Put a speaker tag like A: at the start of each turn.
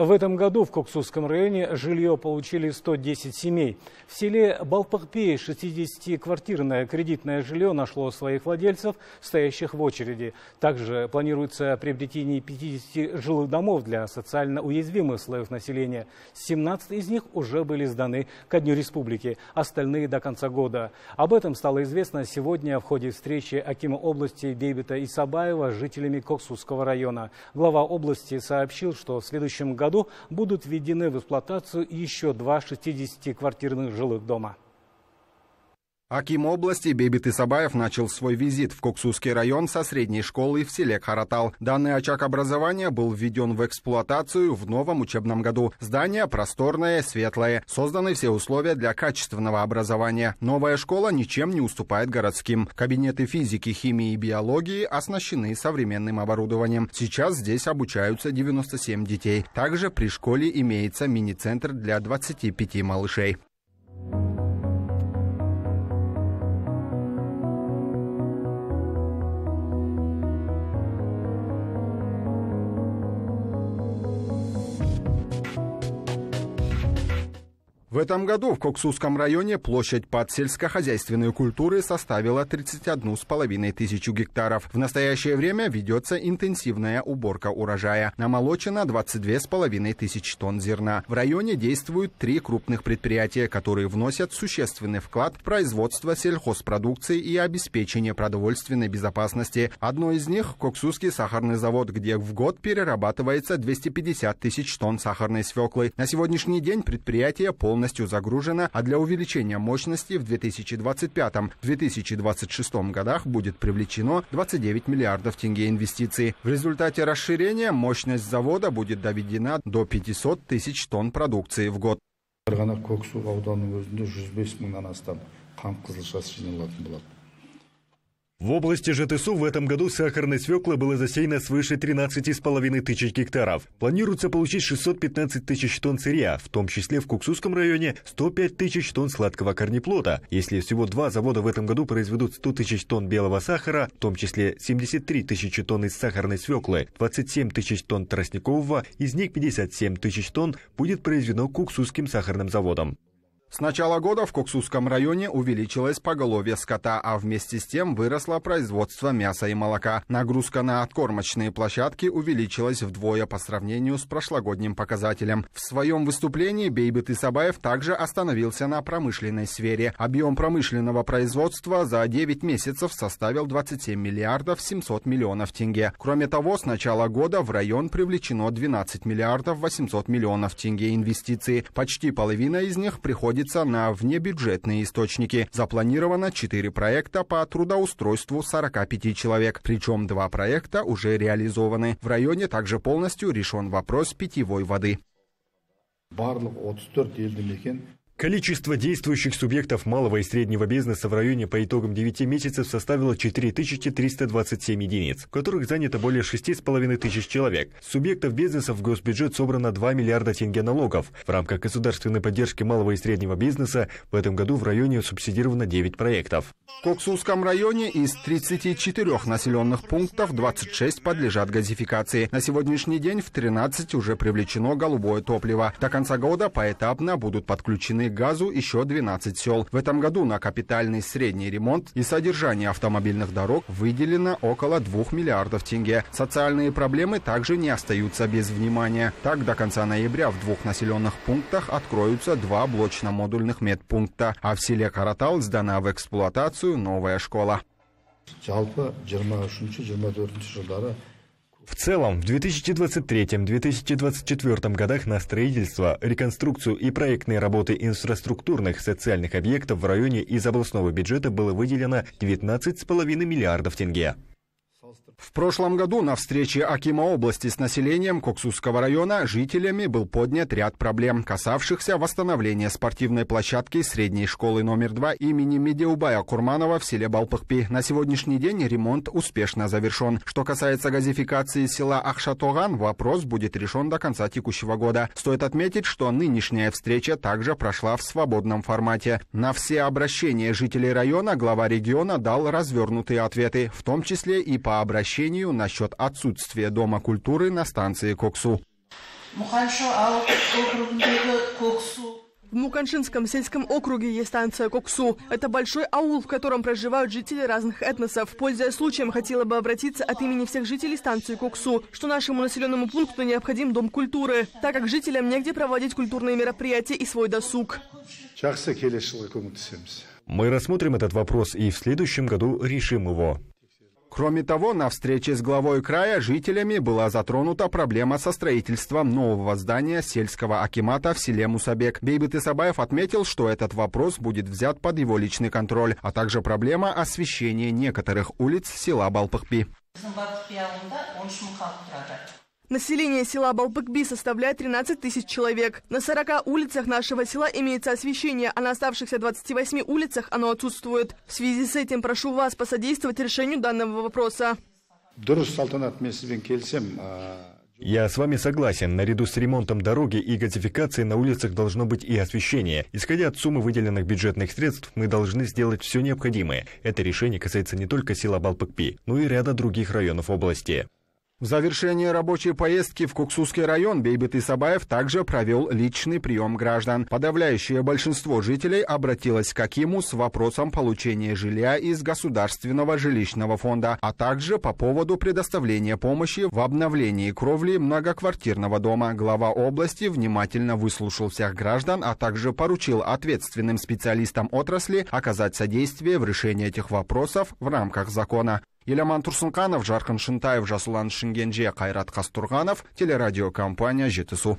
A: В этом году в Коксусском районе жилье получили 110 семей. В селе Балпакпей 60-квартирное кредитное жилье нашло своих владельцев, стоящих в очереди. Также планируется приобретение 50 жилых домов для социально уязвимых слоев населения. 17 из них уже были сданы ко Дню Республики, остальные до конца года. Об этом стало известно сегодня в ходе встречи Акима области Бейбета Исабаева с жителями Коксусского района. Глава области сообщил, что в следующем году году будут введены в эксплуатацию еще два 60-квартирных жилых дома.
B: Аким области Бебит Исабаев начал свой визит в Коксусский район со средней школы в селе Харатал. Данный очаг образования был введен в эксплуатацию в новом учебном году. Здание просторное, светлое. Созданы все условия для качественного образования. Новая школа ничем не уступает городским. Кабинеты физики, химии и биологии оснащены современным оборудованием. Сейчас здесь обучаются 97 детей. Также при школе имеется мини-центр для 25 малышей. В этом году в Коксусском районе площадь под сельскохозяйственные культуры составила 31,5 тысячу гектаров. В настоящее время ведется интенсивная уборка урожая. Намолочено 22,5 тысяч тонн зерна. В районе действуют три крупных предприятия, которые вносят существенный вклад в производство сельхозпродукции и обеспечение продовольственной безопасности. Одно из них – Коксусский сахарный завод, где в год перерабатывается 250 тысяч тонн сахарной свеклы. На сегодняшний день предприятие полностью полностью загружена, а для увеличения мощности в 2025-2026 годах будет привлечено 29 миллиардов тенге инвестиций. В результате расширения мощность завода будет доведена до 500 тысяч тонн продукции в год. Қарғанақ көксу ауданының ну, өзінде 105 мыңнан астам қант қызылшасы жиналатын болады в области ЖТСУ в
A: этом году сахарной свеклы было засеяно свыше 13,5 тысяч гектаров. Планируется получить 615 тысяч тонн сырья, в том числе в Куксусском районе 105 тысяч тонн сладкого корнеплода. Если всего два завода в этом году произведут 100 тысяч тонн белого сахара, в том числе 73 тысячи тонн из сахарной свеклы, 27 тысяч тонн тростникового, из них 57 тысяч тонн будет произведено Куксусским сахарным заводом.
B: С начала года в Коксусском районе увеличилось поголовье скота, а вместе с тем выросло производство мяса и молока. Нагрузка на откормочные площадки увеличилась вдвое по сравнению с прошлогодним показателем. В своем выступлении Бейбет Исабаев также остановился на промышленной сфере. Объем промышленного производства за 9 месяцев составил 27 миллиардов 700 миллионов тенге. Кроме того, с начала года в район привлечено 12 миллиардов 800 миллионов тенге инвестиций. Почти половина из них приходит переводится на внебюджетные источники. Запланировано 4 проекта по трудоустройству 45 человек, причем два проекта уже реализованы. В районе также полностью решен вопрос питьевой воды.
A: Количество действующих субъектов малого и среднего бизнеса в районе по итогам 9 месяцев составило 4327 единиц, в которых занято более 6,5 тысяч человек. С субъектов бизнеса в госбюджет собрано 2 миллиарда тенге налогов. В рамках государственной поддержки малого и среднего бизнеса в этом году
B: в районе субсидировано
A: 9 проектов.
B: В Коксуском районе из 34 населенных пунктов 26 подлежат газификации. На сегодняшний день в 13 уже привлечено голубое топливо. До конца года поэтапно будут подключены подключены газу еще 12 сел. В этом году на капитальный средний ремонт и содержание автомобильных дорог выделено около 2 миллиардов тенге. Социальные проблемы также не остаются без внимания. Так, до конца ноября в двух населенных пунктах откроются два блочно-модульных медпункта, а в селе Каратал сдана в эксплуатацию новая школа.
A: жалпы жиырма үшінші
B: в целом, в 2023-2024
A: годах на строительство, реконструкцию и проектные работы инфраструктурных социальных объектов в районе из областного бюджета было выделено 19,5 миллиардов тенге.
B: В прошлом году на встрече Акима области с населением Коксусского района жителями был поднят ряд проблем, касавшихся восстановления спортивной площадки средней школы номер 2 имени Медеубая Курманова в селе Балпахпи. На сегодняшний день ремонт успешно завершен. Что касается газификации села Ахшатоган, вопрос будет решен до конца текущего года. Стоит отметить, что нынешняя встреча также прошла в свободном формате. На все обращения жителей района глава региона дал развернутые ответы, в том числе и по обращению обращению насчет отсутствия Дома культуры на станции Коксу.
A: В Муканшинском сельском округе есть станция Коксу. Это большой аул, в котором проживают жители разных этносов. Пользуясь случаем, хотела бы обратиться от имени всех жителей станции Коксу, что нашему населенному пункту необходим дом культуры, так как жителям негде проводить культурные мероприятия и свой досуг.
B: Мы рассмотрим этот вопрос и в следующем году решим его. Кроме того, на встрече с главой края жителями была затронута проблема со строительством нового здания сельского акимата в селе Мусабек. Бейбит Исабаев отметил, что этот вопрос будет взят под его личный контроль, а также проблема освещения некоторых улиц села Балпахпи.
A: Население села Балбыкби составляет 13 тысяч человек. На 40 улицах нашего села имеется освещение, а на оставшихся 28 улицах оно отсутствует. В связи с этим прошу вас посодействовать решению данного вопроса. А, Я с вами согласен. Наряду с ремонтом дороги и газификацией на улицах должно быть и освещение. Исходя от суммы выделенных бюджетных средств, мы должны сделать все необходимое. Это решение касается не только села Балпыкпи, но и ряда других районов области.
B: В завершение рабочей поездки в Куксусский район Бейбит Исабаев также провел личный прием граждан. Подавляющее большинство жителей обратилось к Акиму с вопросом получения жилья из Государственного жилищного фонда, а также по поводу предоставления помощи в обновлении кровли многоквартирного дома. Глава области внимательно выслушал всех граждан, а также поручил ответственным специалистам отрасли оказать содействие в решении этих вопросов в рамках закона. еламан тұрсынқанов жарқын шынтаев жасұлан шынгенже қайрат қастұрғанов телерадиокомпания жетісу